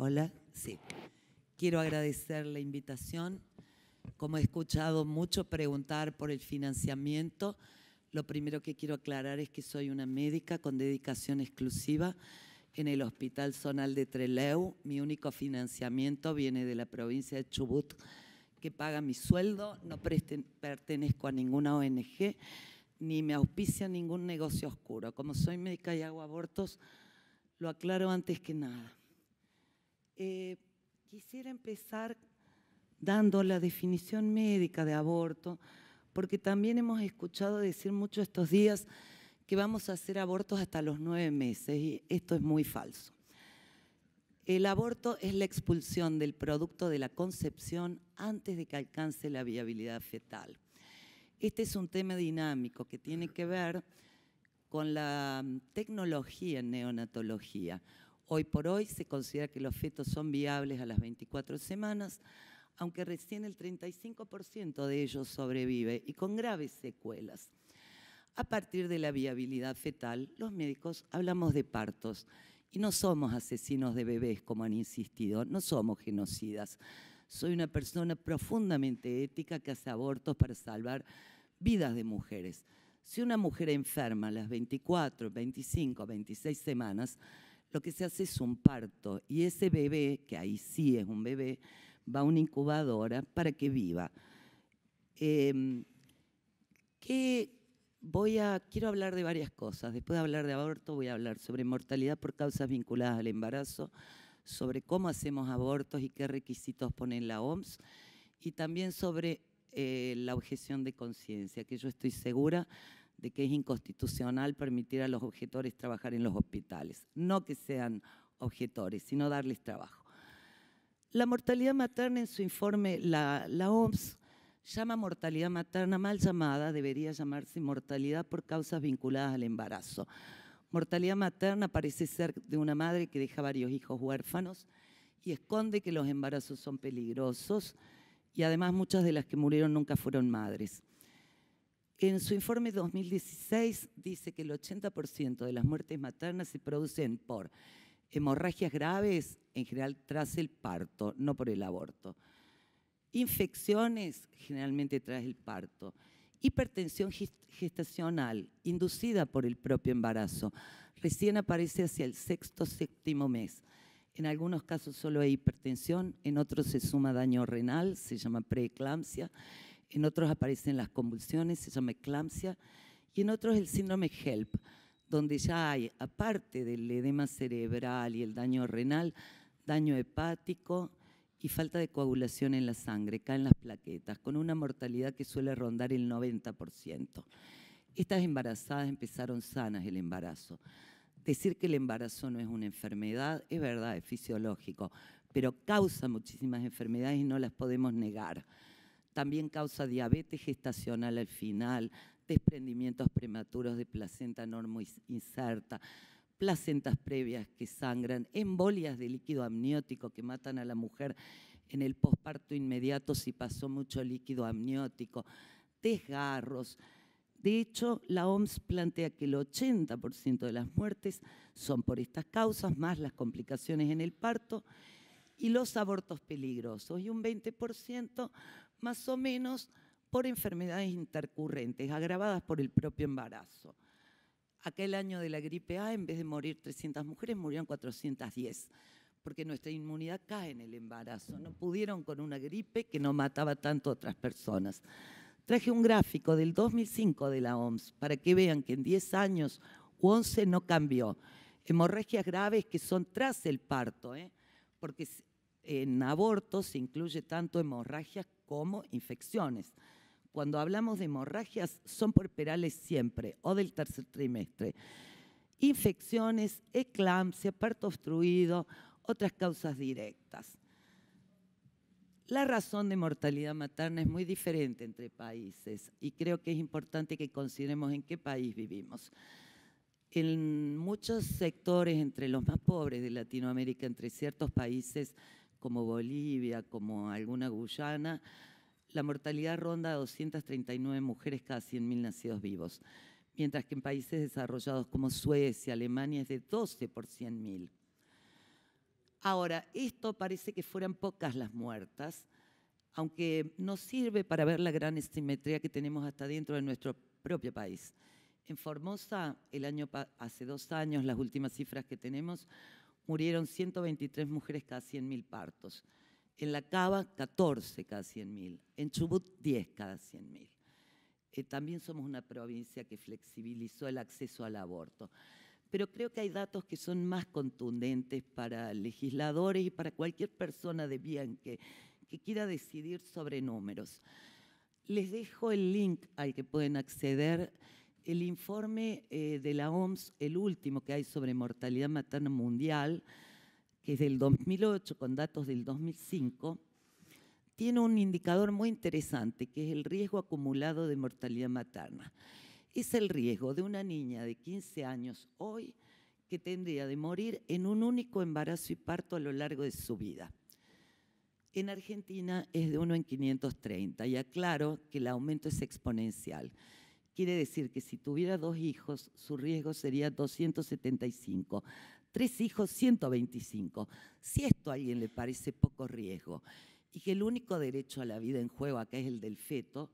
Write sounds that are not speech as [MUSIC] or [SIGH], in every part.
Hola, sí. Quiero agradecer la invitación. Como he escuchado mucho preguntar por el financiamiento, lo primero que quiero aclarar es que soy una médica con dedicación exclusiva en el Hospital Zonal de Treleu. Mi único financiamiento viene de la provincia de Chubut, que paga mi sueldo. No pertenezco a ninguna ONG ni me auspicia ningún negocio oscuro. Como soy médica y hago abortos, lo aclaro antes que nada. Eh, quisiera empezar dando la definición médica de aborto, porque también hemos escuchado decir mucho estos días que vamos a hacer abortos hasta los nueve meses, y esto es muy falso. El aborto es la expulsión del producto de la concepción antes de que alcance la viabilidad fetal. Este es un tema dinámico que tiene que ver con la tecnología en neonatología. Hoy por hoy se considera que los fetos son viables a las 24 semanas, aunque recién el 35% de ellos sobrevive y con graves secuelas. A partir de la viabilidad fetal, los médicos hablamos de partos y no somos asesinos de bebés, como han insistido, no somos genocidas. Soy una persona profundamente ética que hace abortos para salvar vidas de mujeres. Si una mujer enferma a las 24, 25, 26 semanas, lo que se hace es un parto y ese bebé, que ahí sí es un bebé, va a una incubadora para que viva. Em, voy a, quiero hablar de varias cosas. Después de hablar de aborto, voy a hablar sobre mortalidad por causas vinculadas al embarazo, sobre cómo hacemos abortos y qué requisitos pone la OMS, y también sobre eh, la objeción de conciencia, que yo estoy segura de que es inconstitucional permitir a los objetores trabajar en los hospitales. No que sean objetores, sino darles trabajo. La mortalidad materna en su informe, la, la OMS, llama mortalidad materna mal llamada, debería llamarse mortalidad por causas vinculadas al embarazo. Mortalidad materna parece ser de una madre que deja varios hijos huérfanos y esconde que los embarazos son peligrosos y además muchas de las que murieron nunca fueron madres. En su informe 2016 dice que el 80% de las muertes maternas se producen por hemorragias graves, en general tras el parto, no por el aborto. Infecciones, generalmente tras el parto. Hipertensión gestacional, inducida por el propio embarazo, recién aparece hacia el sexto séptimo mes. En algunos casos solo hay hipertensión, en otros se suma daño renal, se llama preeclampsia, en otros aparecen las convulsiones, se llama eclampsia, y en otros el síndrome HELP, donde ya hay, aparte del edema cerebral y el daño renal, daño hepático y falta de coagulación en la sangre, caen las plaquetas, con una mortalidad que suele rondar el 90%. Estas embarazadas empezaron sanas el embarazo. Decir que el embarazo no es una enfermedad es verdad, es fisiológico, pero causa muchísimas enfermedades y no las podemos negar. También causa diabetes gestacional al final, desprendimientos prematuros de placenta normoinserta inserta, placentas previas que sangran, embolias de líquido amniótico que matan a la mujer en el posparto inmediato si pasó mucho líquido amniótico, desgarros. De hecho, la OMS plantea que el 80% de las muertes son por estas causas, más las complicaciones en el parto y los abortos peligrosos, y un 20% más o menos por enfermedades intercurrentes, agravadas por el propio embarazo. Aquel año de la gripe A, en vez de morir 300 mujeres, murieron 410, porque nuestra inmunidad cae en el embarazo. No pudieron con una gripe que no mataba tanto a otras personas. Traje un gráfico del 2005 de la OMS para que vean que en 10 años 11 no cambió. Hemorragias graves que son tras el parto, ¿eh? porque en abortos se incluye tanto hemorragias como infecciones. Cuando hablamos de hemorragias, son puerperales siempre o del tercer trimestre. Infecciones, eclampsia, parto obstruido, otras causas directas. La razón de mortalidad materna es muy diferente entre países y creo que es importante que consideremos en qué país vivimos. En muchos sectores, entre los más pobres de Latinoamérica, entre ciertos países, como Bolivia, como alguna Guyana, la mortalidad ronda a 239 mujeres cada 100.000 nacidos vivos, mientras que en países desarrollados como Suecia, Alemania es de 12 por 100.000. Ahora, esto parece que fueran pocas las muertas, aunque no sirve para ver la gran simetría que tenemos hasta dentro de nuestro propio país. En Formosa, el año hace dos años, las últimas cifras que tenemos, murieron 123 mujeres cada 100.000 partos. En La Cava, 14 cada 100.000. En Chubut, 10 cada 100.000. Eh, también somos una provincia que flexibilizó el acceso al aborto. Pero creo que hay datos que son más contundentes para legisladores y para cualquier persona de bien que, que quiera decidir sobre números. Les dejo el link al que pueden acceder el informe eh, de la OMS, el último que hay sobre mortalidad materna mundial, que es del 2008 con datos del 2005, tiene un indicador muy interesante, que es el riesgo acumulado de mortalidad materna. Es el riesgo de una niña de 15 años hoy que tendría de morir en un único embarazo y parto a lo largo de su vida. En Argentina es de 1 en 530 y aclaro que el aumento es exponencial. Quiere decir que si tuviera dos hijos, su riesgo sería 275. Tres hijos, 125. Si esto a alguien le parece poco riesgo y que el único derecho a la vida en juego acá es el del feto,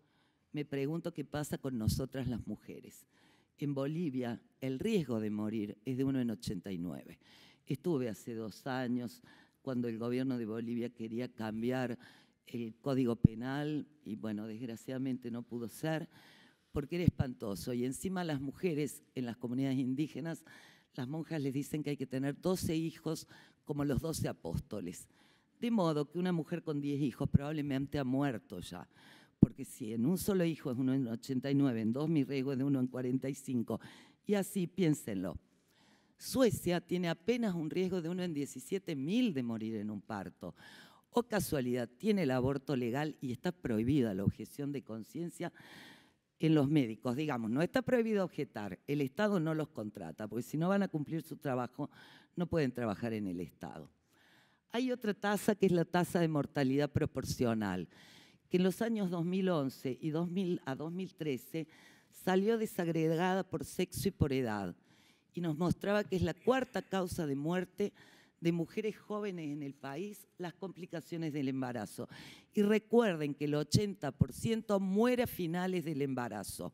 me pregunto qué pasa con nosotras las mujeres. En Bolivia el riesgo de morir es de uno en 89. Estuve hace dos años cuando el gobierno de Bolivia quería cambiar el código penal y bueno, desgraciadamente no pudo ser porque era espantoso. Y encima las mujeres en las comunidades indígenas, las monjas les dicen que hay que tener 12 hijos como los 12 apóstoles. De modo que una mujer con 10 hijos probablemente ha muerto ya. Porque si en un solo hijo es uno en 89, en dos mi riesgo es de uno en 45. Y así piénsenlo. Suecia tiene apenas un riesgo de uno en 17.000 de morir en un parto. O casualidad, tiene el aborto legal y está prohibida la objeción de conciencia en los médicos, digamos, no está prohibido objetar, el Estado no los contrata, porque si no van a cumplir su trabajo, no pueden trabajar en el Estado. Hay otra tasa que es la tasa de mortalidad proporcional, que en los años 2011 y 2000 a 2013 salió desagregada por sexo y por edad, y nos mostraba que es la cuarta causa de muerte de mujeres jóvenes en el país las complicaciones del embarazo. Y recuerden que el 80% muere a finales del embarazo,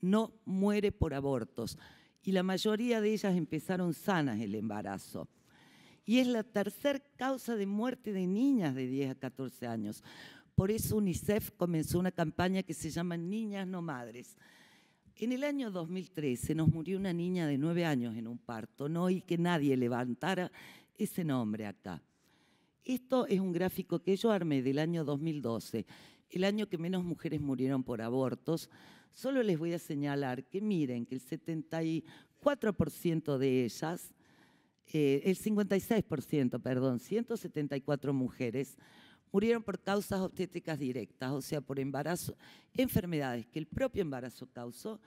no muere por abortos. Y la mayoría de ellas empezaron sanas el embarazo. Y es la tercera causa de muerte de niñas de 10 a 14 años. Por eso UNICEF comenzó una campaña que se llama Niñas no Madres. En el año 2013 nos murió una niña de 9 años en un parto, no y que nadie levantara ese nombre acá. Esto es un gráfico que yo armé del año 2012, el año que menos mujeres murieron por abortos. Solo les voy a señalar que miren que el 74% de ellas, eh, el 56%, perdón, 174 mujeres, murieron por causas obstétricas directas, o sea, por embarazo, enfermedades que el propio embarazo causó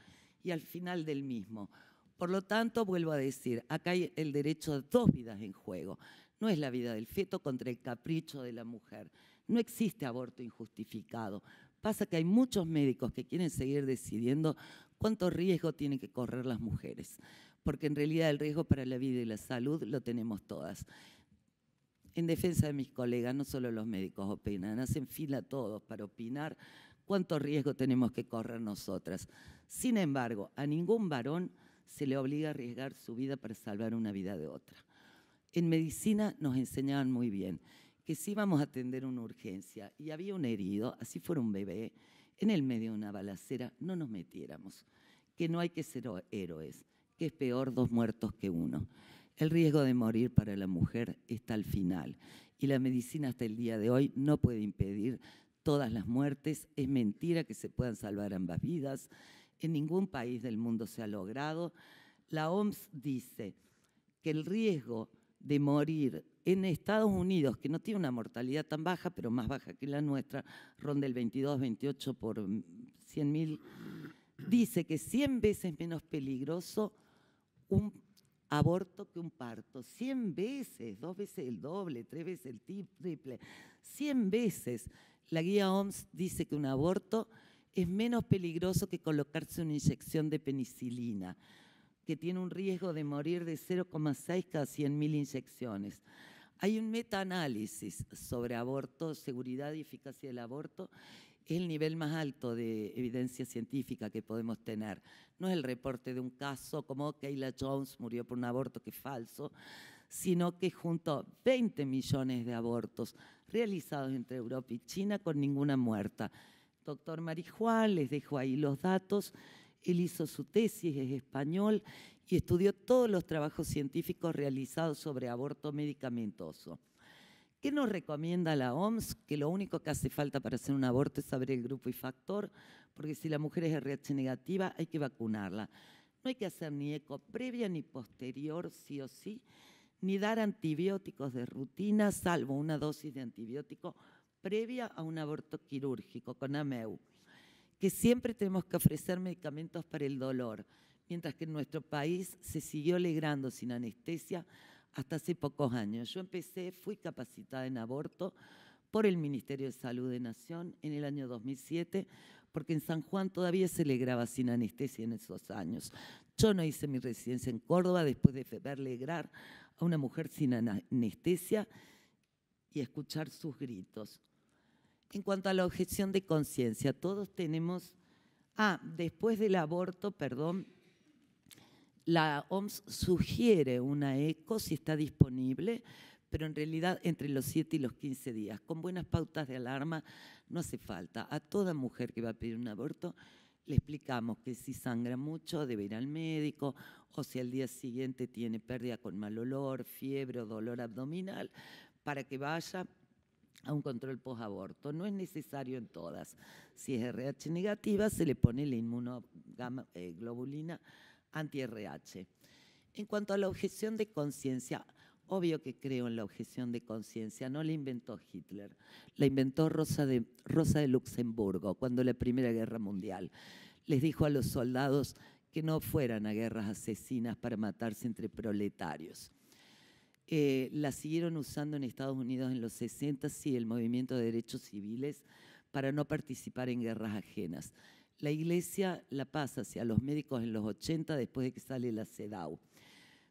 y al final del mismo. Por lo tanto, vuelvo a decir, acá hay el derecho a dos vidas en juego. No es la vida del feto contra el capricho de la mujer. No existe aborto injustificado. Pasa que hay muchos médicos que quieren seguir decidiendo cuánto riesgo tienen que correr las mujeres, porque en realidad el riesgo para la vida y la salud lo tenemos todas. En defensa de mis colegas, no solo los médicos opinan, hacen fila todos para opinar cuánto riesgo tenemos que correr nosotras. Sin embargo, a ningún varón se le obliga a arriesgar su vida para salvar una vida de otra. En medicina nos enseñaban muy bien que si íbamos a atender una urgencia y había un herido, así fuera un bebé, en el medio de una balacera, no nos metiéramos, que no hay que ser héroes, que es peor dos muertos que uno. El riesgo de morir para la mujer está al final y la medicina hasta el día de hoy no puede impedir todas las muertes. Es mentira que se puedan salvar ambas vidas en ningún país del mundo se ha logrado. La OMS dice que el riesgo de morir en Estados Unidos, que no tiene una mortalidad tan baja, pero más baja que la nuestra, ronda el 22-28 por 100.000, dice que 100 veces menos peligroso un aborto que un parto. 100 veces, dos veces el doble, tres veces el triple, 100 veces. La guía OMS dice que un aborto es menos peligroso que colocarse una inyección de penicilina, que tiene un riesgo de morir de 0,6 cada 100.000 inyecciones. Hay un metaanálisis sobre aborto, seguridad y eficacia del aborto. Es el nivel más alto de evidencia científica que podemos tener. No es el reporte de un caso como Kayla Jones murió por un aborto que es falso, sino que junto a 20 millones de abortos realizados entre Europa y China con ninguna muerta doctor Marijuán, les dejo ahí los datos. Él hizo su tesis, es español, y estudió todos los trabajos científicos realizados sobre aborto medicamentoso. ¿Qué nos recomienda la OMS? Que lo único que hace falta para hacer un aborto es saber el grupo y factor, porque si la mujer es RH negativa hay que vacunarla. No hay que hacer ni eco previa ni posterior, sí o sí, ni dar antibióticos de rutina, salvo una dosis de antibiótico previa a un aborto quirúrgico con AMEU, que siempre tenemos que ofrecer medicamentos para el dolor, mientras que en nuestro país se siguió alegrando sin anestesia hasta hace pocos años. Yo empecé, fui capacitada en aborto por el Ministerio de Salud de Nación en el año 2007, porque en San Juan todavía se legraba sin anestesia en esos años. Yo no hice mi residencia en Córdoba después de ver legrar a una mujer sin anestesia y escuchar sus gritos. En cuanto a la objeción de conciencia, todos tenemos... Ah, después del aborto, perdón, la OMS sugiere una eco si está disponible, pero en realidad entre los 7 y los 15 días. Con buenas pautas de alarma no hace falta. A toda mujer que va a pedir un aborto le explicamos que si sangra mucho debe ir al médico o si al día siguiente tiene pérdida con mal olor, fiebre o dolor abdominal, para que vaya a un control post-aborto. No es necesario en todas. Si es RH negativa, se le pone la inmunoglobulina eh, anti-RH. En cuanto a la objeción de conciencia, obvio que creo en la objeción de conciencia, no la inventó Hitler, la inventó Rosa de, Rosa de Luxemburgo cuando la Primera Guerra Mundial. Les dijo a los soldados que no fueran a guerras asesinas para matarse entre proletarios. Eh, la siguieron usando en Estados Unidos en los 60 y sí, el movimiento de derechos civiles para no participar en guerras ajenas. La iglesia la pasa hacia los médicos en los 80 después de que sale la CEDAW.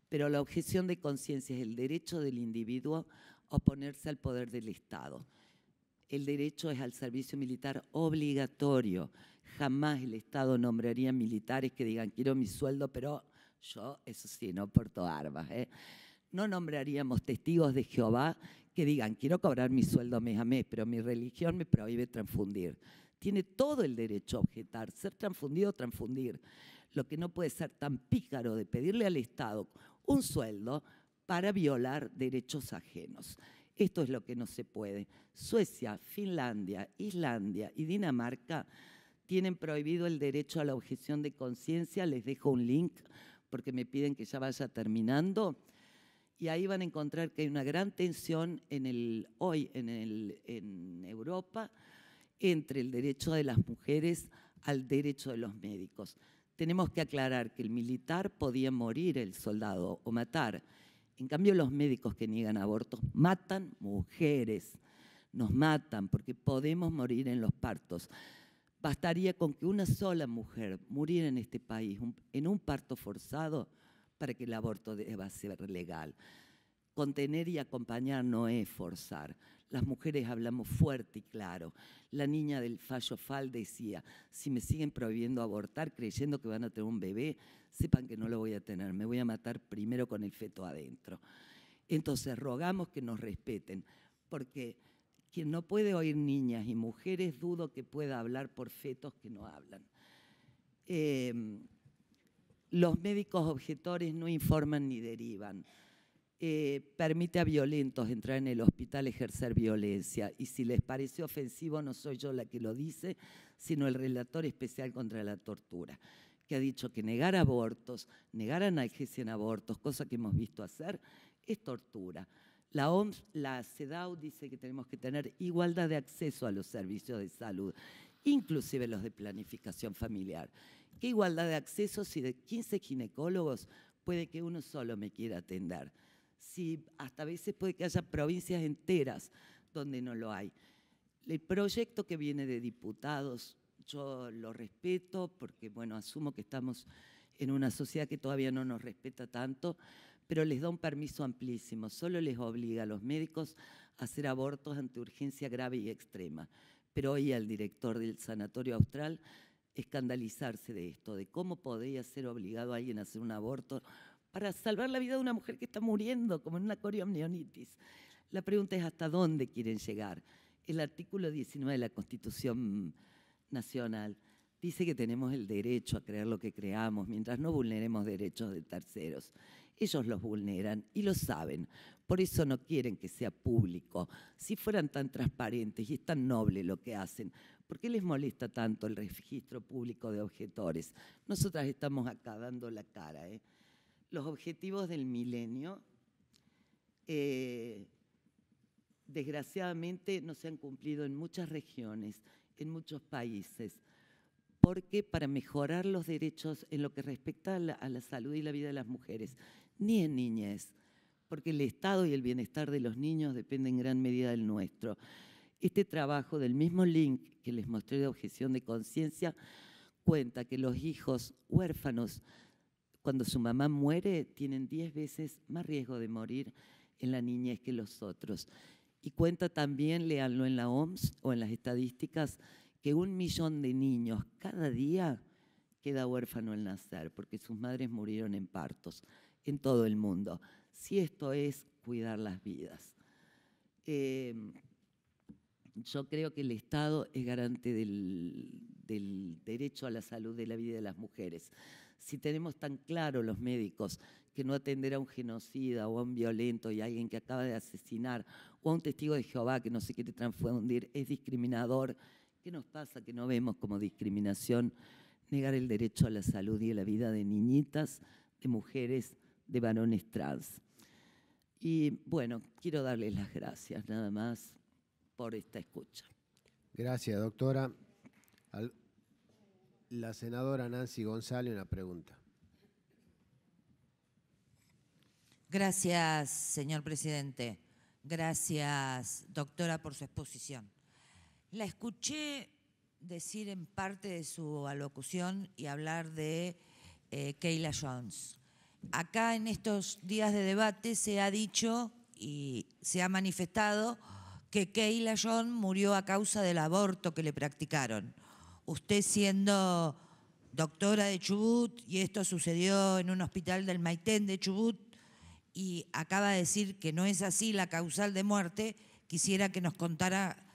Pero la objeción de conciencia es el derecho del individuo a oponerse al poder del Estado. El derecho es al servicio militar obligatorio. Jamás el Estado nombraría militares que digan, quiero mi sueldo, pero yo, eso sí, no porto armas. ¿eh? no nombraríamos testigos de Jehová que digan, quiero cobrar mi sueldo mes a mes, pero mi religión me prohíbe transfundir. Tiene todo el derecho a objetar, ser transfundido o transfundir. Lo que no puede ser tan pícaro de pedirle al Estado un sueldo para violar derechos ajenos. Esto es lo que no se puede. Suecia, Finlandia, Islandia y Dinamarca tienen prohibido el derecho a la objeción de conciencia. Les dejo un link porque me piden que ya vaya terminando y ahí van a encontrar que hay una gran tensión hoy en, en Europa entre el derecho de las mujeres al derecho de los médicos. Tenemos que aclarar que el militar podía morir el soldado o matar. En cambio, los médicos que niegan abortos matan mujeres, nos matan porque podemos morir en los partos. Bastaría con que una sola mujer muriera en este país en un parto forzado para que el aborto deba ser legal. Contener y acompañar no es forzar. Las mujeres hablamos fuerte y claro. La niña del fallo FAL decía, si me siguen prohibiendo abortar creyendo que van a tener un bebé, sepan que no lo voy a tener, me voy a matar primero con el feto adentro. Entonces rogamos que nos respeten, porque quien no puede oír niñas y mujeres, dudo que pueda hablar por fetos que no hablan. Em, los médicos objetores no informan ni derivan. Eh, permite a violentos entrar en el hospital, ejercer violencia. Y si les parece ofensivo, no soy yo la que lo dice, sino el relator especial contra la tortura, que ha dicho que negar abortos, negar analgesia en abortos, cosa que hemos visto hacer, es tortura. La OMS, la CEDAW dice que tenemos que tener igualdad de acceso a los servicios de salud, inclusive los de planificación familiar. ¿Qué igualdad de acceso si de 15 ginecólogos puede que uno solo me quiera atender? Si hasta a veces puede que haya provincias enteras donde no lo hay. El proyecto que viene de diputados, yo lo respeto porque, bueno, asumo que estamos en una sociedad que todavía no nos respeta tanto, pero les da un permiso amplísimo. Solo les obliga a los médicos a hacer abortos ante urgencia grave y extrema. Pero hoy al director del Sanatorio Austral escandalizarse de esto, de cómo podría ser obligado alguien a hacer un aborto para salvar la vida de una mujer que está muriendo, como en una corioamnionitis. La pregunta es hasta dónde quieren llegar. El artículo 19 de la Constitución Nacional dice que tenemos el derecho a creer lo que creamos mientras no vulneremos derechos de terceros. Ellos los vulneran y lo saben. Por eso no quieren que sea público. Si fueran tan transparentes y es tan noble lo que hacen, ¿Por qué les molesta tanto el registro público de objetores? Nosotras estamos acá dando la cara. ¿eh? Los objetivos del milenio, eh, desgraciadamente, no se han cumplido en muchas regiones, en muchos países, porque para mejorar los derechos en lo que respecta a la, salud y la vida de las mujeres, ni en niñas. porque el estado y el bienestar de los niños dependen en gran medida del nuestro este trabajo del mismo link que les mostré de objeción de conciencia cuenta que los hijos huérfanos, cuando su mamá muere, tienen 10 veces más riesgo de morir en la niñez que los otros. Y cuenta también, leanlo en la OMS o en las estadísticas, que un millón de niños cada día queda huérfano al nacer porque sus madres murieron en partos en todo el mundo. Si esto es cuidar las vidas. Eh, yo creo que el Estado es garante del, derecho a la salud de la vida de las mujeres. Si tenemos tan claro los médicos que no atender a un genocida o a un violento y a alguien que acaba de asesinar o a un testigo de Jehová que no se quiere transfundir es discriminador, ¿qué nos pasa que no vemos como discriminación negar el derecho a la salud y a la vida de niñitas, de mujeres, de varones trans? Y bueno, quiero darles las gracias nada más por esta escucha. Gracias, doctora. La senadora Nancy González, una pregunta. Gracias, señor presidente. Gracias, doctora, por su exposición. La escuché decir en parte de su alocución y hablar de Kayla eh, Keila Jones. Acá en estos días de debate se ha dicho y se ha manifestado que Keila John murió a causa del aborto que le practicaron. Usted siendo doctora de Chubut, y esto sucedió en un hospital del Maitén de Chubut, y acaba de decir que no es así la causal de muerte, quisiera que nos contara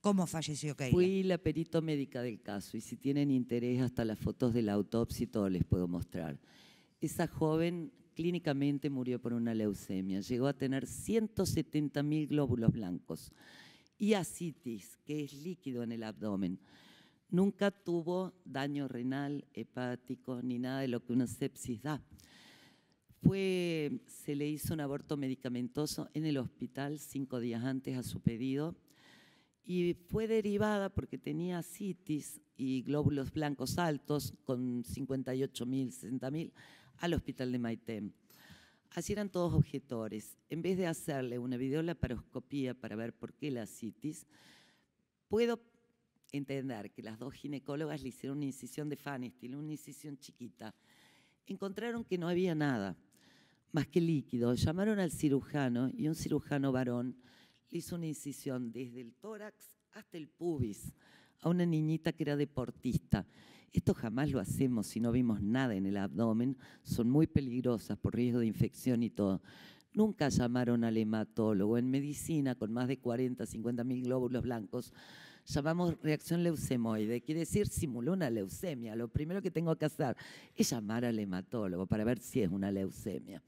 cómo falleció Keila. Fui la perito médica del caso, y si tienen interés, hasta las fotos de la autopsia todo les puedo mostrar. Esa joven clínicamente murió por una leucemia. Llegó a tener 170 mil glóbulos blancos y asitis, que es líquido en el abdomen. Nunca tuvo daño renal, hepático, ni nada de lo que una sepsis da. Fue, se le hizo un aborto medicamentoso en el hospital cinco días antes a su pedido y fue derivada porque tenía asitis y glóbulos blancos altos con 58 mil, mil al hospital de Maitén. Así eran todos objetores. En vez de hacerle una videolaparoscopía para ver por qué la citis, puedo entender que las dos ginecólogas le hicieron una incisión de Fanestil, una incisión chiquita. Encontraron que no había nada más que líquido. Llamaron al cirujano y un cirujano varón le hizo una incisión desde el tórax hasta el pubis a una niñita que era deportista. Esto jamás lo hacemos si no vimos nada en el abdomen, son muy peligrosas por riesgo de infección y todo. Nunca llamaron al hematólogo. En medicina, con más de 40, 50 mil glóbulos blancos, llamamos reacción leucemoide. Quiere decir, simuló una leucemia. Lo primero que tengo que hacer es llamar al hematólogo para ver si es una leucemia.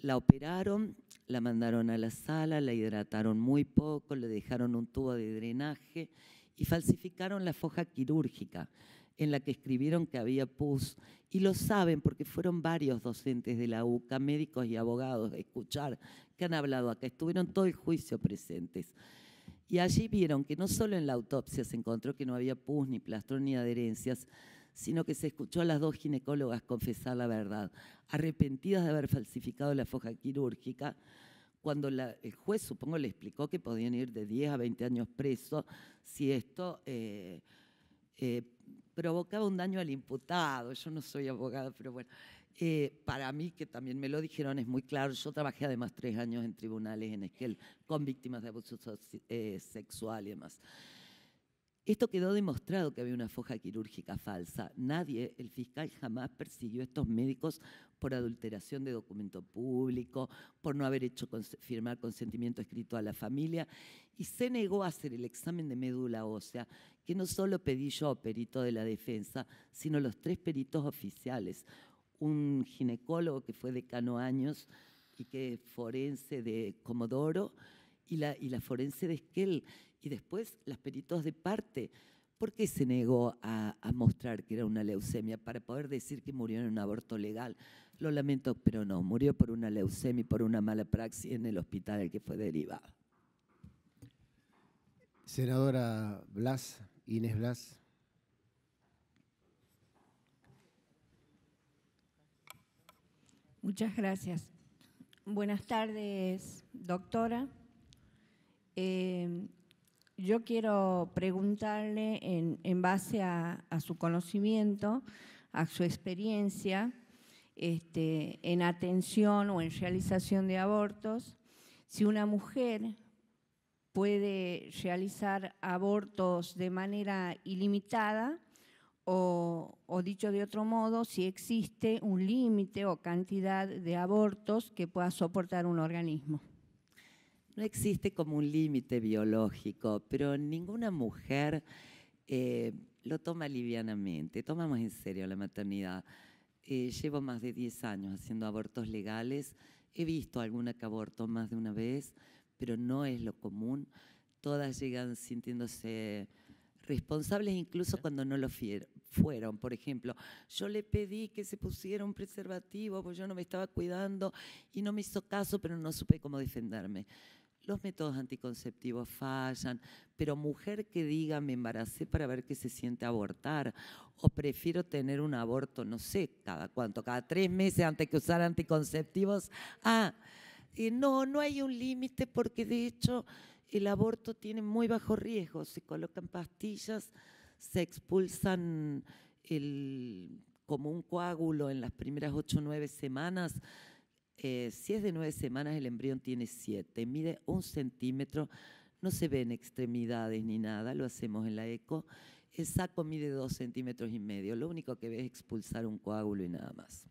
La operaron, la mandaron a la sala, la hidrataron muy poco, le dejaron un tubo de drenaje y falsificaron la foja quirúrgica en la que escribieron que había pus. Y lo saben porque fueron varios docentes de la UCA, médicos y abogados a escuchar, que han hablado acá, estuvieron todo el juicio presentes. Y allí vieron que no solo en la autopsia se encontró que no había pus, ni plastrón, ni adherencias, sino que se escuchó a las dos ginecólogas confesar la verdad, arrepentidas de haber falsificado la foja quirúrgica, cuando el juez, supongo, le explicó que podían ir de 10 a 20 años presos si esto eh, eh, provocaba un daño al imputado. Yo no soy abogada, pero bueno, eh, para mí, que también me lo dijeron, es muy claro. Yo trabajé además tres años en tribunales en Esquel con víctimas de abuso sexual y demás. Esto quedó demostrado que había una foja quirúrgica falsa. Nadie, el fiscal jamás persiguió a estos médicos por adulteración de documento público, por no haber hecho firmar consentimiento escrito a la familia y se negó a hacer el examen de médula ósea, que no solo pedí yo, perito de la defensa, sino los tres peritos oficiales, un ginecólogo que fue decano años y que es forense de Comodoro y la, y la forense de Esquel y después las peritos de parte. ¿Por qué se negó a, mostrar que era una leucemia para poder decir que murió en un aborto legal? Lo lamento, pero no, murió por una leucemia y por una mala praxis en el hospital al que fue derivado. Senadora Blas, Inés Blas. Muchas gracias. Buenas tardes, doctora. Eh, yo quiero preguntarle en, base a, su conocimiento, a su experiencia este, en atención o en realización de abortos, si una mujer puede realizar abortos de manera ilimitada o dicho de otro modo, si existe un límite o cantidad de abortos que pueda soportar un organismo no existe como un límite biológico, pero ninguna mujer eh, lo toma livianamente. Tomamos en serio la maternidad. Eh, llevo más de 10 años haciendo abortos legales. He visto alguna que abortó más de una vez, pero no es lo común. Todas llegan sintiéndose responsables incluso cuando no lo fueron. Por ejemplo, yo le pedí que se pusiera un preservativo, porque yo no me estaba cuidando y no me hizo caso, pero no supe cómo defenderme los métodos anticonceptivos fallan, pero mujer que diga me embaracé para ver qué se siente abortar, o prefiero tener un aborto, no sé, cada cuánto, cada tres meses antes que usar anticonceptivos. Ah, eh, no, no hay un límite porque de hecho el aborto tiene muy bajo riesgo, se colocan pastillas, se expulsan el, como un coágulo en las primeras ocho o nueve semanas eh, si es de nueve semanas, el embrión tiene siete, mide un centímetro, no se ven extremidades ni nada, lo hacemos en la eco. El saco mide dos centímetros y medio, lo único que ve es expulsar un coágulo y nada más.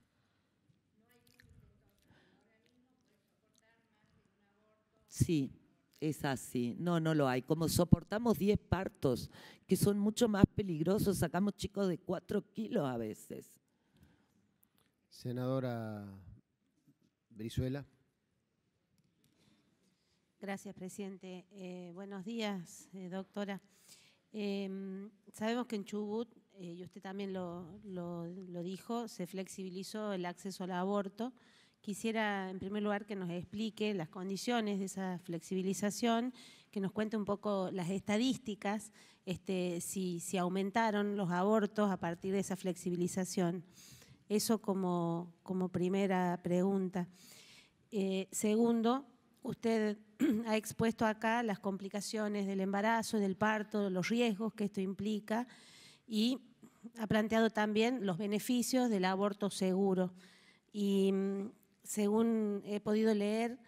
Sí, es así. No, no lo hay. Como soportamos diez partos, que son mucho más peligrosos, sacamos chicos de cuatro kilos a veces. Senadora Brizuela. Gracias, presidente. Eh, buenos días, eh, doctora. Em, sabemos que en Chubut, eh, y usted también lo, lo, dijo, se flexibilizó el acceso al aborto. Quisiera, en primer lugar, que nos explique las condiciones de esa flexibilización, que nos cuente un poco las estadísticas, este, si, si aumentaron los abortos a partir de esa flexibilización. Eso como, primera pregunta. Eh, segundo, usted [CLEARS THROAT] ha expuesto acá las complicaciones del embarazo, del parto, los riesgos que esto implica y ha planteado también los beneficios del aborto seguro. Y mm, según he podido leer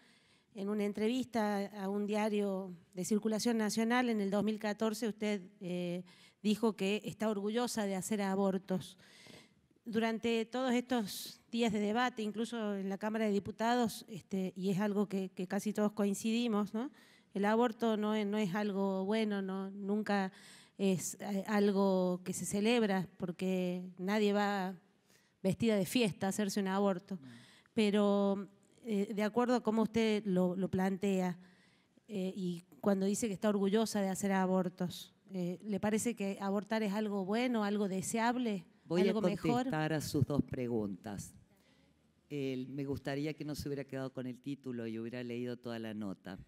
en una entrevista a un diario de circulación nacional en el 2014, usted eh, dijo que está orgullosa de hacer abortos durante todos estos días de debate, incluso en la Cámara de Diputados, este, y es algo que, casi todos coincidimos, el aborto no es, algo bueno, nunca es eh, algo que se celebra porque nadie va vestida de fiesta a hacerse un aborto. Mm. Pero eh, de acuerdo a cómo usted lo, plantea eh, y cuando dice que está orgullosa de hacer abortos, ¿le parece que abortar es algo bueno, algo deseable? Voy a contestar a sus dos preguntas. me gustaría que no se hubiera quedado con el título y hubiera leído toda la nota.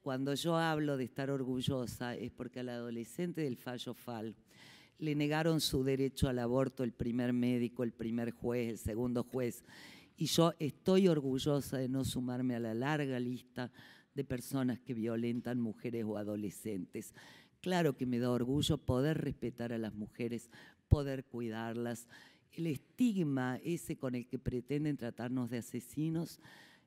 Cuando yo hablo de estar orgullosa es porque al adolescente del fallo FAL le negaron su derecho al aborto el primer médico, el primer juez, el segundo juez. Y yo estoy orgullosa de no sumarme a la larga lista de personas que violentan mujeres o adolescentes. Claro que me da orgullo poder respetar a las mujeres poder cuidarlas. El estigma ese con el que pretenden tratarnos de asesinos,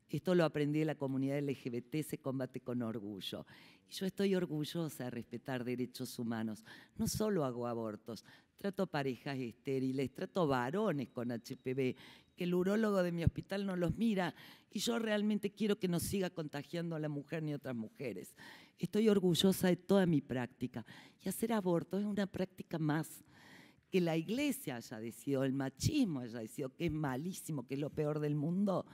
esto lo aprendí en la comunidad LGBT, se combate con orgullo. Y yo estoy orgullosa de respetar derechos humanos. No solo hago abortos, trato parejas estériles, trato varones con HPV, que el urólogo de mi hospital no los mira y yo realmente quiero que no siga contagiando a la mujer ni a otras mujeres. Estoy orgullosa de toda mi práctica y hacer aborto es una práctica más que la iglesia haya decidido, el machismo haya decidido que es malísimo, que es lo peor del mundo.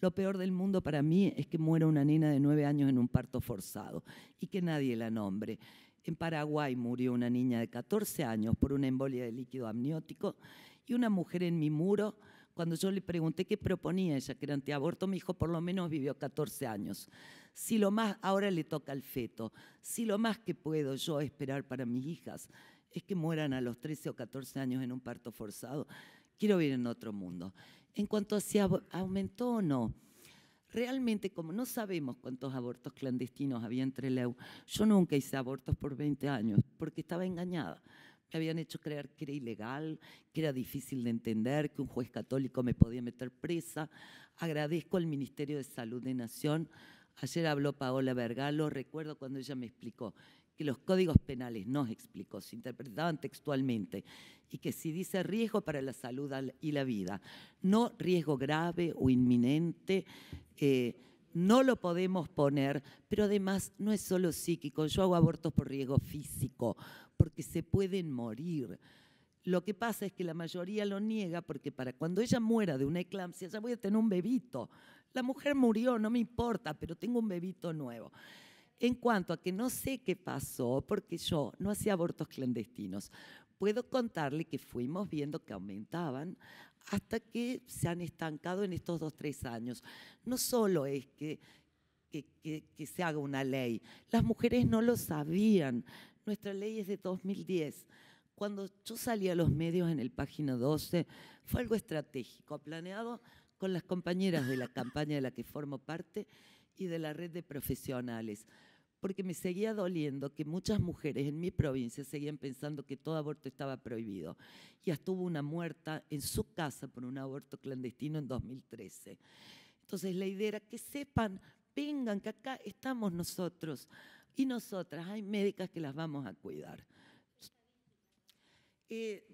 Lo peor del mundo para mí es que muera una nena de nueve años en un parto forzado y que nadie la nombre. En Paraguay murió una niña de 14 años por una embolia de líquido amniótico y una mujer en mi muro, cuando yo le pregunté qué proponía ella, que era antiaborto, me dijo, por lo menos vivió 14 años. Si lo más, ahora le toca al feto, si lo más que puedo yo esperar para mis hijas es que mueran a los 13 o 14 años en un parto forzado. Quiero vivir en otro mundo. En cuanto a si aumentó o no, realmente como no sabemos cuántos abortos clandestinos había entre Leu, yo nunca hice abortos por 20 años porque estaba engañada. Me habían hecho creer que era ilegal, que era difícil de entender, que un juez católico me podía meter presa. Agradezco al Ministerio de Salud de Nación. Ayer habló Paola Vergalo, recuerdo cuando ella me explicó que los códigos penales nos explicó, se interpretaban textualmente, y que si dice riesgo para la salud y la vida, no riesgo grave o inminente, eh, no lo podemos poner, pero además no es solo psíquico, yo hago abortos por riesgo físico, porque se pueden morir. Lo que pasa es que la mayoría lo niega porque para cuando ella muera de una eclampsia, ya voy a tener un bebito. La mujer murió, no me importa, pero tengo un bebito nuevo en cuanto a que no sé qué pasó, porque yo no hacía abortos clandestinos, puedo contarle que fuimos viendo que aumentaban hasta que se han estancado en estos dos, tres años. No solo es que, se haga una ley, las mujeres no lo sabían. Nuestra ley es de 2010. Cuando yo salí a los medios en el página 12, fue algo estratégico, planeado con las compañeras de la campaña de la que formo parte y de la red de profesionales, porque me seguía doliendo que muchas mujeres en mi provincia seguían pensando que todo aborto estaba prohibido. Y estuvo una muerta en su casa por un aborto clandestino en 2013. Entonces la idea era que sepan, vengan, que acá estamos nosotros y nosotras, hay médicas que las vamos a cuidar. Eh,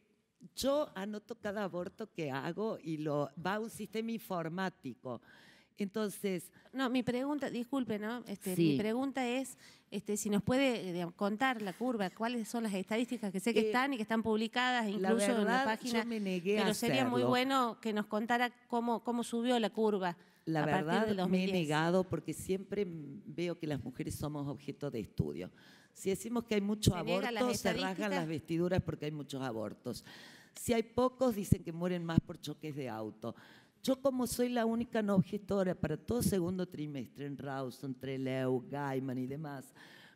yo anoto cada aborto que hago y lo va a un sistema informático. Entonces. No, mi pregunta, disculpe, ¿no? Este, mi pregunta es este, si nos puede eh, contar la curva, cuáles son las estadísticas que sé que eh, están y que están publicadas incluso en la página. pero sería muy bueno que nos contara cómo, cómo subió la curva. La a verdad, 2010. me he negado porque siempre veo que las mujeres somos objeto de estudio. Si decimos que hay muchos abortos, se rasgan las vestiduras porque hay muchos abortos. Si hay pocos, dicen que mueren más por choques de auto. Yo como soy la única no objetora para todo segundo trimestre en Rawson, Treleu, Gaiman y demás,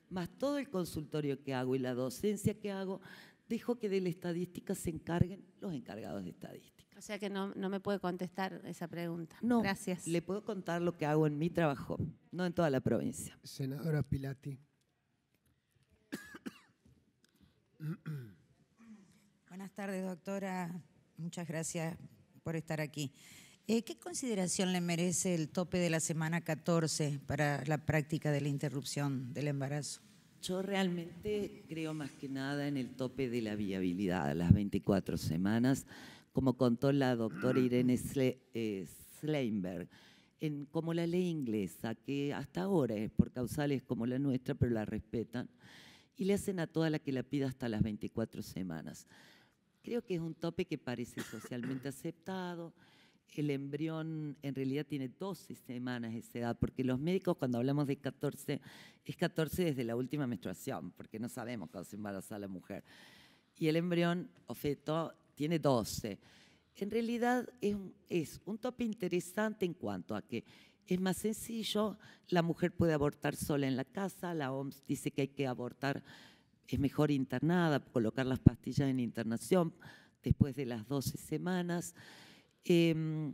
más todo el consultorio que hago y la docencia que hago, dejo que de la estadística se encarguen los encargados de estadística. O sea que no, me puede contestar esa pregunta. No, gracias. Le puedo contar lo que hago en mi trabajo, no en toda la provincia. Senadora Pilati. Buenas tardes, doctora. Muchas gracias por estar aquí. Eh, ¿Qué consideración le merece el tope de la semana 14 para la práctica de la interrupción del embarazo? Yo realmente creo más que nada en el tope de la viabilidad, las 24 semanas, como contó la doctora Irene Sle eh, en, como la ley inglesa, que hasta ahora es por causales como la nuestra, pero la respetan, y le hacen a toda la que la pida hasta las 24 semanas. Creo que es un tope que parece socialmente aceptado el embrión en realidad tiene 12 semanas de edad, porque los médicos cuando hablamos de 14, es 14 desde la última menstruación, porque no sabemos cuándo se embaraza la mujer. Y el embrión o feto tiene 12. En realidad es es un tope interesante en cuanto a que es más sencillo, la mujer puede abortar sola en la casa, la OMS dice que hay que abortar, es mejor internada, colocar las pastillas en internación después de las 12 semanas. Em,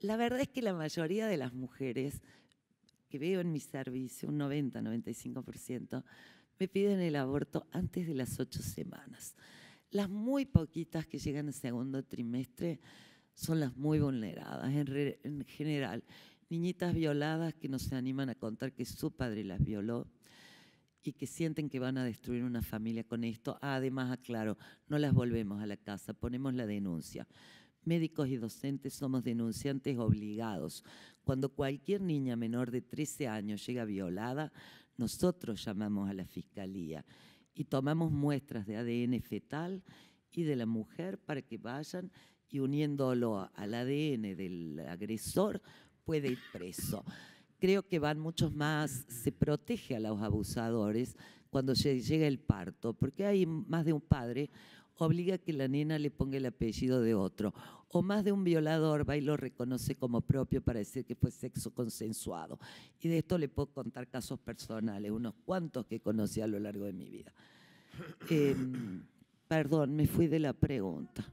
la verdad es que la mayoría de las mujeres que veo en mi servicio, un 90-95%, me piden el aborto antes de las ocho semanas. Las muy poquitas que llegan al segundo trimestre son las muy vulneradas en, en general. Niñitas violadas que no se animan a contar que su padre las violó y que sienten que van a destruir una familia con esto. Además, aclaro, no las volvemos a la casa, ponemos la denuncia. Médicos y docentes somos denunciantes obligados. Cuando cualquier niña menor de 13 años llega violada, nosotros llamamos a la fiscalía y tomamos muestras de ADN fetal y de la mujer para que vayan y uniéndolo al ADN del agresor puede ir preso. Creo que van muchos más, se protege a los abusadores cuando llega el parto, porque hay más de un padre obliga que la nena le ponga el apellido de otro. O más de un violador va y lo reconoce como propio para decir que fue sexo consensuado. Y de esto le puedo contar casos personales, unos cuantos que conocí a lo largo de mi vida. Em, perdón, me fui de la pregunta.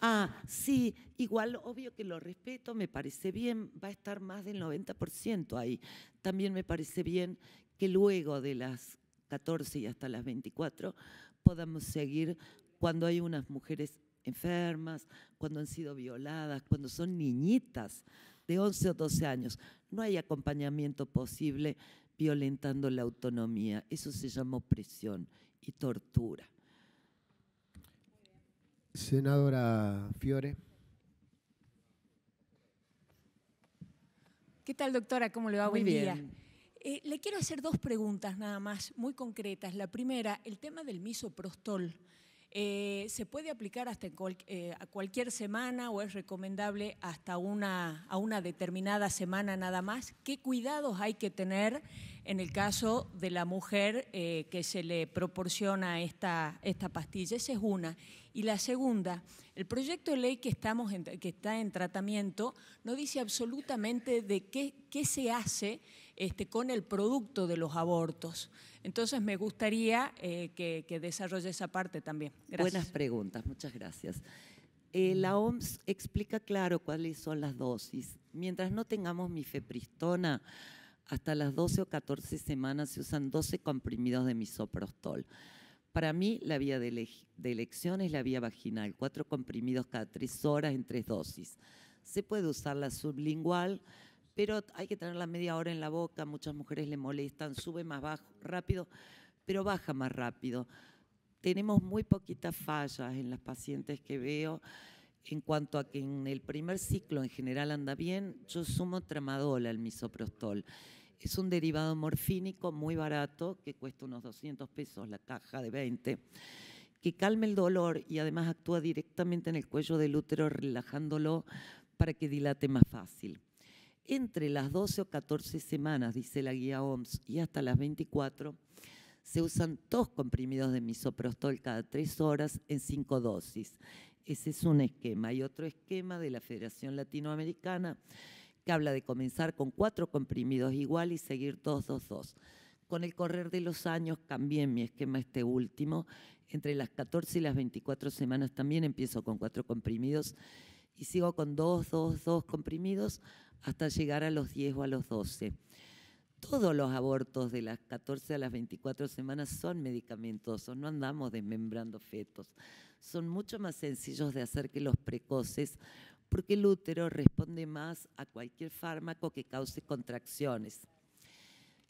Ah, sí, igual obvio que lo respeto, me parece bien, va a estar más del 90% ahí. También me parece bien que luego de las 14 y hasta las 24, podamos seguir cuando hay unas mujeres enfermas, cuando han sido violadas, cuando son niñitas de 11 o 12 años. No hay acompañamiento posible violentando la autonomía. Eso se llama opresión y tortura. Senadora Fiore. ¿Qué tal, doctora? ¿Cómo le va? Muy bien. Eh, le quiero hacer dos preguntas nada más, muy concretas. La primera, el tema del misoprostol. Eh, ¿Se puede aplicar hasta eh, a cualquier semana o es recomendable hasta una, determinada semana nada más? ¿Qué cuidados hay que tener en el caso de la mujer que se le proporciona esta, pastilla? Esa es una. Y la segunda, el proyecto de ley que, estamos que está en tratamiento no dice absolutamente de qué se hace este, con el producto de los abortos. Entonces me gustaría eh, que, desarrolle esa parte también. Buenas preguntas, muchas gracias. Eh, la OMS explica claro cuáles son las dosis. Mientras no tengamos mifepristona, hasta las 12 o 14 semanas se usan 12 comprimidos de misoprostol. Para mí, la vía de, de, elección es la vía vaginal, cuatro comprimidos cada tres horas en tres dosis. Se puede usar la sublingual, pero hay que tener la media hora en la boca, muchas mujeres le molestan, sube más rápido, pero baja más rápido. Tenemos muy poquitas fallas en las pacientes que veo. En cuanto a que en el primer ciclo en general anda bien, yo sumo tramadol al misoprostol. Es un derivado morfínico muy barato, que cuesta unos 200 pesos la caja de 20, que calma el dolor y además actúa directamente en el cuello del útero, relajándolo para que dilate más fácil entre las 12 o 14 semanas, dice la guía OMS, y hasta las 24, se usan dos comprimidos de misoprostol cada tres horas en cinco dosis. Ese es un esquema. Hay otro esquema de la Federación Latinoamericana que habla de comenzar con cuatro comprimidos igual y seguir dos, dos, dos. Con el correr de los años cambié mi esquema este último. Entre las 14 y las 24 semanas también empiezo con cuatro comprimidos y sigo con dos, dos, dos comprimidos hasta llegar a los 10 o a los 12. Todos los abortos de las 14 a las 24 semanas son medicamentosos, no andamos desmembrando fetos. Son mucho más sencillos de hacer que los precoces porque el útero responde más a cualquier fármaco que cause contracciones.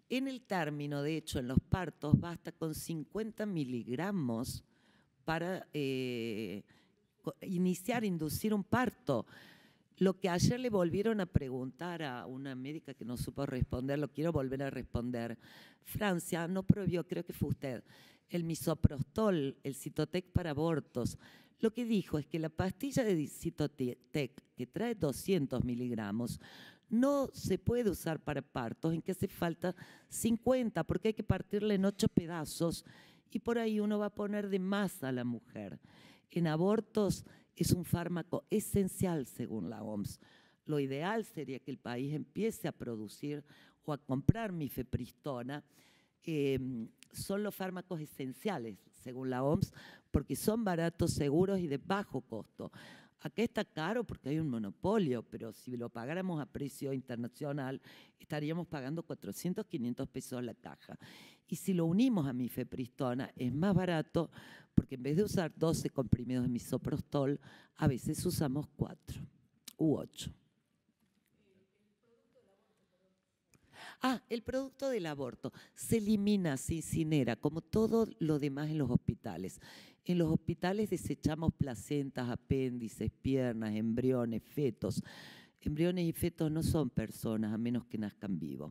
En el término, de hecho, en los partos basta con 50 miligramos para eh, iniciar, inducir un parto. Lo que ayer le volvieron a preguntar a una médica que no supo responder, lo quiero volver a responder. Francia no prohibió, creo que fue usted, el misoprostol, el Citotec para abortos. Lo que dijo es que la pastilla de Citotec, que trae 200 miligramos, no se puede usar para partos, en que hace falta 50, porque hay que partirla en ocho pedazos y por ahí uno va a poner de más a la mujer en abortos es un fármaco esencial según la OMS. Lo ideal sería que el país empiece a producir o a comprar mifepristona. Em, son los fármacos esenciales según la OMS porque son baratos, seguros y de bajo costo. Acá está caro porque hay un monopolio, pero si lo pagáramos a precio internacional, estaríamos pagando 400, 500 pesos la caja. Y si lo unimos a mifepristona, es más barato porque en vez de usar 12 comprimidos de misoprostol, a veces usamos 4 u 8. Ah, el producto del aborto se elimina, se incinera, como todo lo demás en los hospitales. En los hospitales desechamos placentas, apéndices, piernas, embriones, fetos. Embriones y fetos no son personas, a menos que nazcan vivos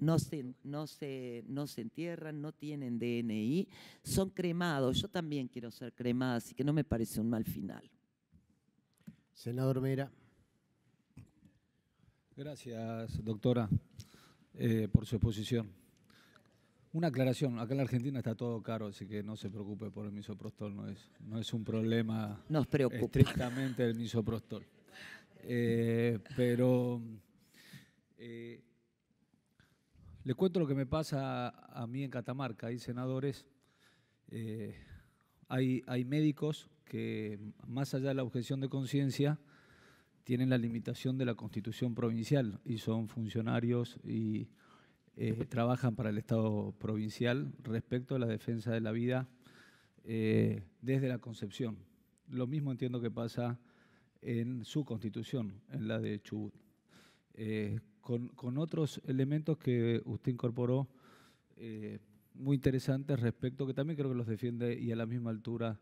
no se, no, se, no entierran, no tienen DNI, son cremados. Yo también quiero ser cremada, así que no me parece un mal final. Senador Mera. Gracias, doctora, eh, por su exposición. Una aclaración, acá en la Argentina está todo caro, así que no se preocupe por el misoprostol, no es, no es un problema Nos preocupa. estrictamente el misoprostol. Eh, pero eh, les cuento lo que me pasa a mí en Catamarca. Hay senadores, eh, hay, médicos que, más allá de la objeción de conciencia, tienen la limitación de la constitución provincial y son funcionarios y eh, trabajan para el Estado provincial respecto a la defensa de la vida eh, desde la concepción. Lo mismo entiendo que pasa en su constitución, en la de Chubut con, otros elementos que usted incorporó eh, muy interesantes respecto, que también creo que los defiende y a la misma altura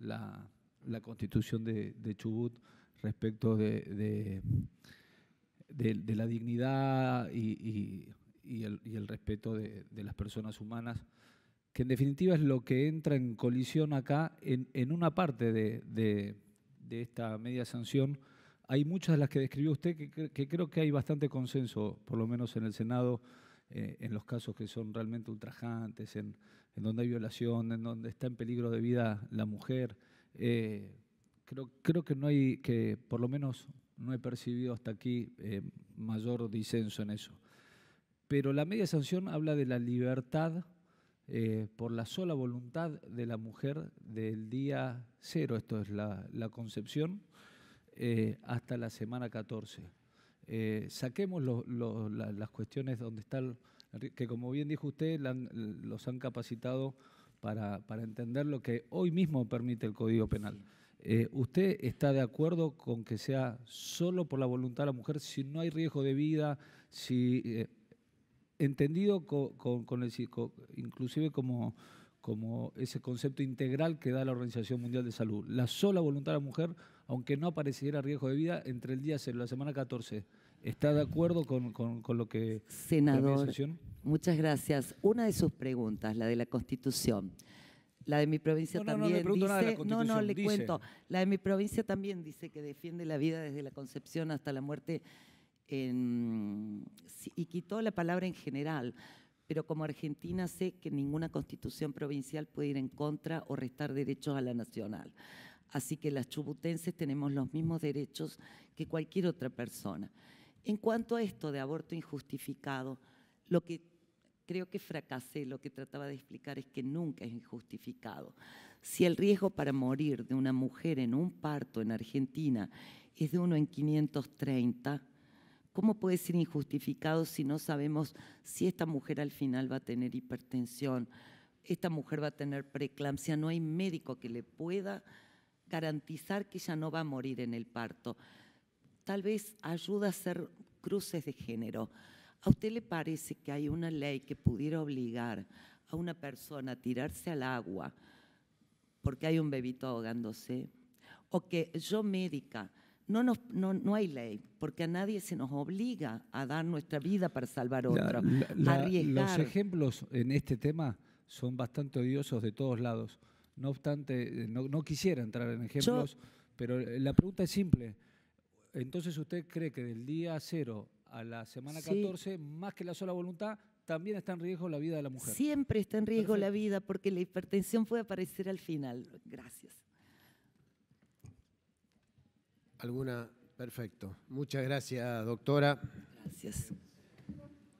la, la constitución de, Chubut respecto de, la dignidad y, el, respeto de, las personas humanas, que en definitiva es lo que entra en colisión acá en una parte de, esta media sanción hay muchas de las que describió usted que, creo que hay bastante consenso, por lo menos en el Senado, eh, en los casos que son realmente ultrajantes, en, donde hay violación, en donde está en peligro de vida la mujer. Eh, creo, que no hay, que por lo menos no he percibido hasta aquí eh, mayor disenso en eso. Pero la media sanción habla de la libertad por la sola voluntad de la mujer del día cero, esto es la concepción, eh, hasta la semana 14. Eh, saquemos las cuestiones donde están, que como bien dijo usted, los han capacitado para, para, entender lo que hoy mismo permite el Código Penal. Eh, ¿Usted está de acuerdo con que sea solo por la voluntad de la mujer si no hay riesgo de vida, si entendido con, el, inclusive como como ese concepto integral que da la Organización Mundial de Salud. La sola voluntad de la mujer, aunque no apareciera riesgo de vida, entre el día 0 y la semana 14. ¿Está de acuerdo con, con, lo que... Senador, muchas gracias. Una de sus preguntas, la de la Constitución. La de mi provincia también no, no, dice, no, no, le cuento. La de mi provincia también dice que defiende la vida desde la concepción hasta la muerte y quitó la palabra en general pero como argentina sé que ninguna constitución provincial puede ir en contra o restar derechos a la nacional. Así que las chubutenses tenemos los mismos derechos que cualquier otra persona. En cuanto a esto de aborto injustificado, lo que creo que fracasé, lo que trataba de explicar es que nunca es injustificado. Si el riesgo para morir de una mujer en un parto en Argentina es de uno en 530, ¿Cómo puede ser injustificado si no sabemos si esta mujer al final va a tener hipertensión, esta mujer va a tener preeclampsia? No hay médico que le pueda garantizar que ella no va a morir en el parto. Tal vez ayuda a hacer cruces de género. ¿A usted le parece que hay una ley que pudiera obligar a una persona a tirarse al agua porque hay un bebito ahogándose? O que yo médica no, no, hay ley, porque a nadie se nos obliga a dar nuestra vida para salvar a otro. los ejemplos en este tema son bastante odiosos de todos lados. No obstante, eh, no, quisiera entrar en ejemplos, pero eh, la pregunta es simple. Entonces, ¿usted cree que del día cero a la semana 14, más que la sola voluntad, también está en riesgo la vida de la mujer? Siempre está en riesgo la vida, porque la hipertensión puede aparecer al final. Gracias. ¿Alguna? Perfecto. Muchas gracias, doctora. Gracias.